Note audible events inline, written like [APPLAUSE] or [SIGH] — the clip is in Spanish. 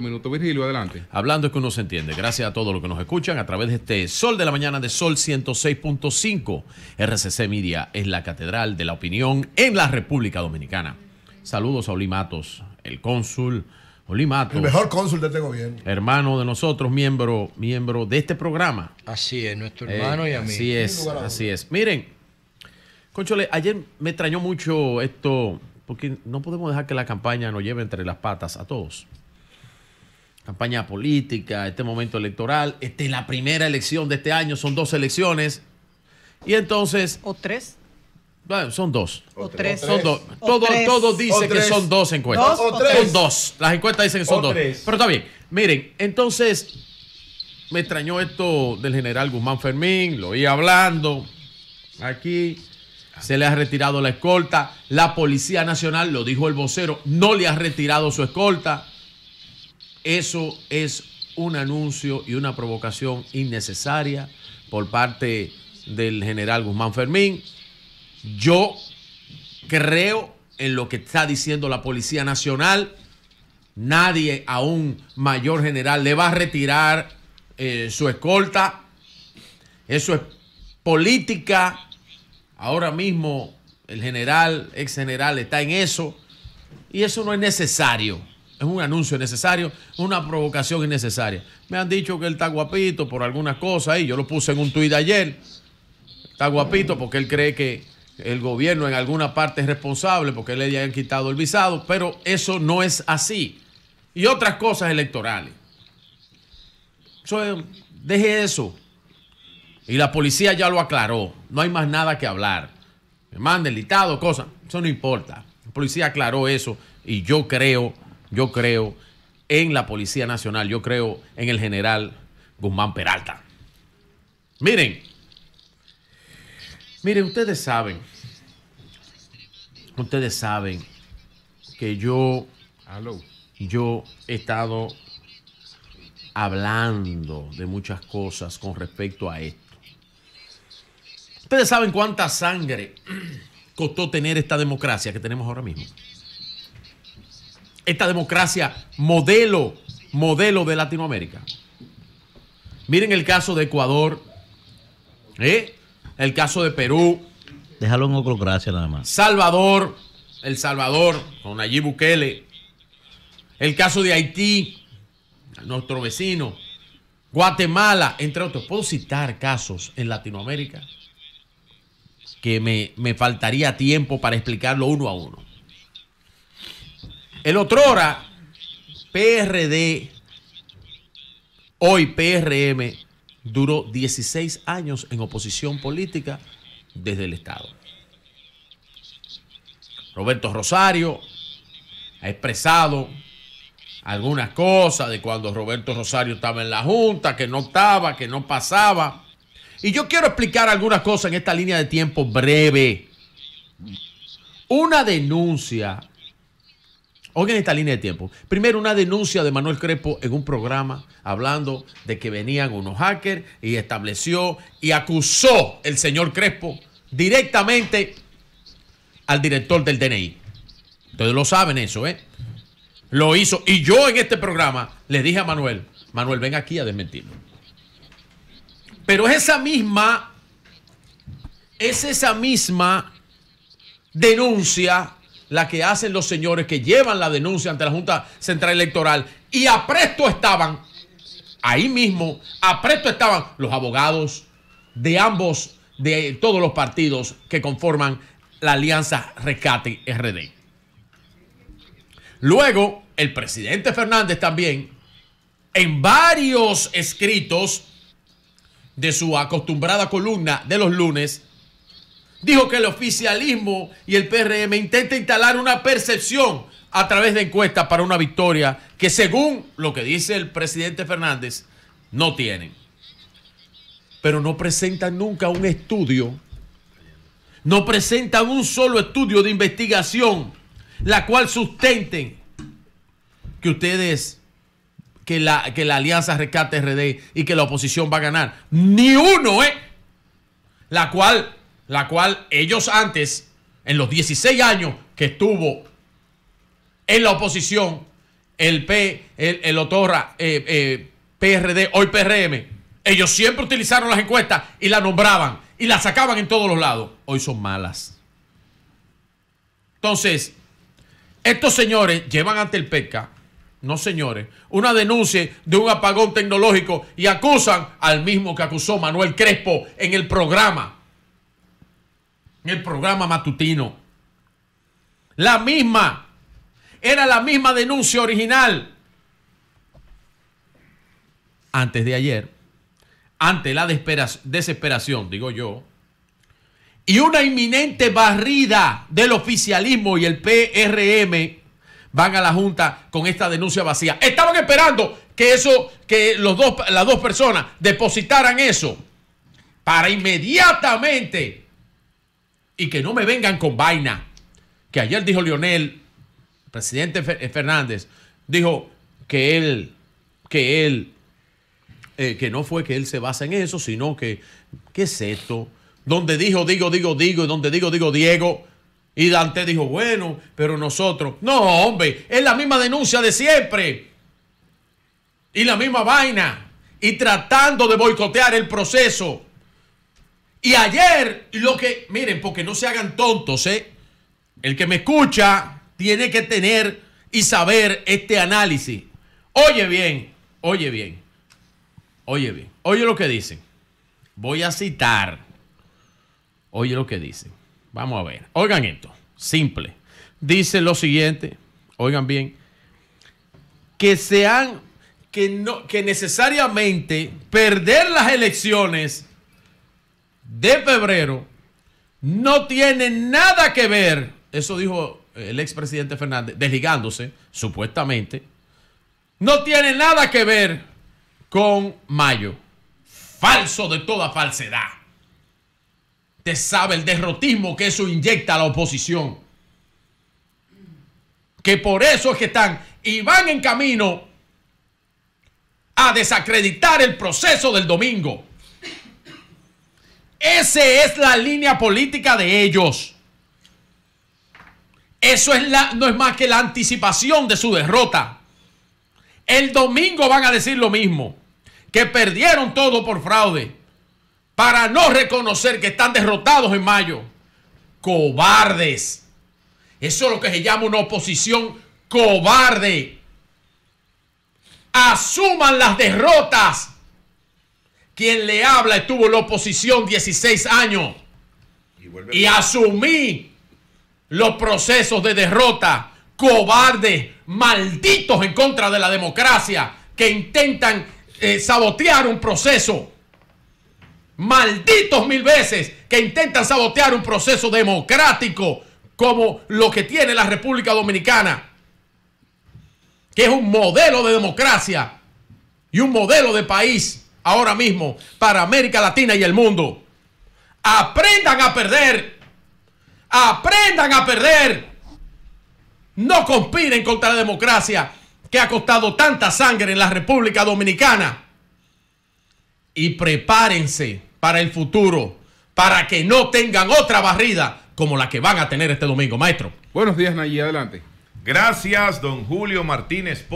minutos. Virgilio, adelante. Hablando es que uno se entiende. Gracias a todos los que nos escuchan a través de este Sol de la Mañana de Sol 106.5. RCC Media es la catedral de la opinión en la República Dominicana. Saludos a Olimatos, el cónsul. Olimatos. El mejor cónsul de este gobierno. Hermano de nosotros, miembro, miembro de este programa. Así es, nuestro eh, hermano y amigo. Así es, así es. Miren, Conchole, ayer me extrañó mucho esto, porque no podemos dejar que la campaña nos lleve entre las patas a todos. Campaña política, este momento electoral, es este, la primera elección de este año, son dos elecciones. Y entonces... ¿O tres? Bueno, son dos. O tres. Son dos. todo, todo dice que son dos encuestas. o tres? Son dos. Las encuestas dicen que son dos. Pero está bien. Miren, entonces me extrañó esto del general Guzmán Fermín, lo oí hablando aquí. Se le ha retirado la escolta. La Policía Nacional, lo dijo el vocero, no le ha retirado su escolta. Eso es un anuncio y una provocación innecesaria por parte del general Guzmán Fermín. Yo creo en lo que está diciendo la Policía Nacional. Nadie a un mayor general le va a retirar eh, su escolta. Eso es política. Ahora mismo el general, ex general, está en eso. Y eso no es necesario es un anuncio necesario, una provocación innecesaria. Me han dicho que él está guapito por algunas cosas y yo lo puse en un tuit ayer. Está guapito porque él cree que el gobierno en alguna parte es responsable porque le hayan quitado el visado, pero eso no es así. Y otras cosas electorales. Eh, deje eso. Y la policía ya lo aclaró. No hay más nada que hablar. Me manden litado, cosas. Eso no importa. La policía aclaró eso y yo creo yo creo en la Policía Nacional, yo creo en el general Guzmán Peralta. Miren, miren, ustedes saben, ustedes saben que yo, yo he estado hablando de muchas cosas con respecto a esto. Ustedes saben cuánta sangre [CLEARS THROAT] costó tener esta democracia que tenemos ahora mismo esta democracia modelo, modelo de Latinoamérica. Miren el caso de Ecuador, ¿eh? el caso de Perú. Déjalo en gracias nada más. Salvador, El Salvador, con Nayib Bukele. El caso de Haití, nuestro vecino. Guatemala, entre otros. Puedo citar casos en Latinoamérica que me faltaría tiempo para explicarlo uno a uno. El otrora PRD, hoy PRM, duró 16 años en oposición política desde el Estado. Roberto Rosario ha expresado algunas cosas de cuando Roberto Rosario estaba en la Junta, que no estaba, que no pasaba. Y yo quiero explicar algunas cosas en esta línea de tiempo breve. Una denuncia Oigan esta línea de tiempo. Primero, una denuncia de Manuel Crespo en un programa hablando de que venían unos hackers y estableció y acusó el señor Crespo directamente al director del DNI. Ustedes lo saben eso, ¿eh? Lo hizo. Y yo en este programa le dije a Manuel, Manuel, ven aquí a desmentirlo. Pero es esa misma, es esa misma denuncia la que hacen los señores que llevan la denuncia ante la Junta Central Electoral y apresto estaban, ahí mismo, apresto estaban los abogados de ambos, de todos los partidos que conforman la Alianza Rescate RD. Luego, el presidente Fernández también, en varios escritos de su acostumbrada columna de los lunes, dijo que el oficialismo y el PRM intenta instalar una percepción a través de encuestas para una victoria que según lo que dice el presidente Fernández, no tienen. Pero no presentan nunca un estudio, no presentan un solo estudio de investigación, la cual sustenten que ustedes, que la, que la alianza rescate RD y que la oposición va a ganar. Ni uno, ¿eh? La cual la cual ellos antes, en los 16 años que estuvo en la oposición, el P, el, el Otorra, eh, eh, PRD, hoy PRM, ellos siempre utilizaron las encuestas y las nombraban y las sacaban en todos los lados. Hoy son malas. Entonces, estos señores llevan ante el PECA, no señores, una denuncia de un apagón tecnológico y acusan al mismo que acusó Manuel Crespo en el programa el programa matutino. La misma. Era la misma denuncia original. Antes de ayer, ante la desesperación, digo yo, y una inminente barrida del oficialismo y el PRM, van a la Junta con esta denuncia vacía. Estaban esperando que eso, que los dos, las dos personas depositaran eso para inmediatamente y que no me vengan con vaina. Que ayer dijo Lionel, presidente eh, Fernández, dijo que él, que él, eh, que no fue que él se basa en eso, sino que, ¿qué es esto? Donde dijo, digo, digo, digo, y donde digo, digo, Diego. Y Dante dijo, bueno, pero nosotros. No, hombre, es la misma denuncia de siempre. Y la misma vaina. Y tratando de boicotear el proceso. Y ayer, lo que, miren, porque no se hagan tontos, ¿eh? El que me escucha tiene que tener y saber este análisis. Oye bien, oye bien, oye bien, oye lo que dicen. Voy a citar. Oye lo que dicen. Vamos a ver. Oigan esto, simple. Dice lo siguiente, oigan bien, que sean, que, no, que necesariamente perder las elecciones de febrero no tiene nada que ver, eso dijo el expresidente Fernández, desligándose, supuestamente, no tiene nada que ver con mayo. Falso de toda falsedad. Te sabe el derrotismo que eso inyecta a la oposición. Que por eso es que están y van en camino a desacreditar el proceso del domingo. Esa es la línea política de ellos. Eso es la, no es más que la anticipación de su derrota. El domingo van a decir lo mismo, que perdieron todo por fraude, para no reconocer que están derrotados en mayo. Cobardes. Eso es lo que se llama una oposición cobarde. Asuman las derrotas quien le habla estuvo en la oposición 16 años y, asumí los procesos de derrota, cobardes, malditos en contra de la democracia, que intentan eh, sabotear un proceso. Malditos mil veces que intentan sabotear un proceso democrático como lo que tiene la República Dominicana, que es un modelo de democracia y un modelo de país ahora mismo para América Latina y el mundo. Aprendan a perder. Aprendan a perder. No conspiren contra la democracia que ha costado tanta sangre en la República Dominicana. Y prepárense para el futuro, para que no tengan otra barrida como la que van a tener este domingo, maestro. Buenos días, Nayi, adelante. Gracias, don Julio Martínez.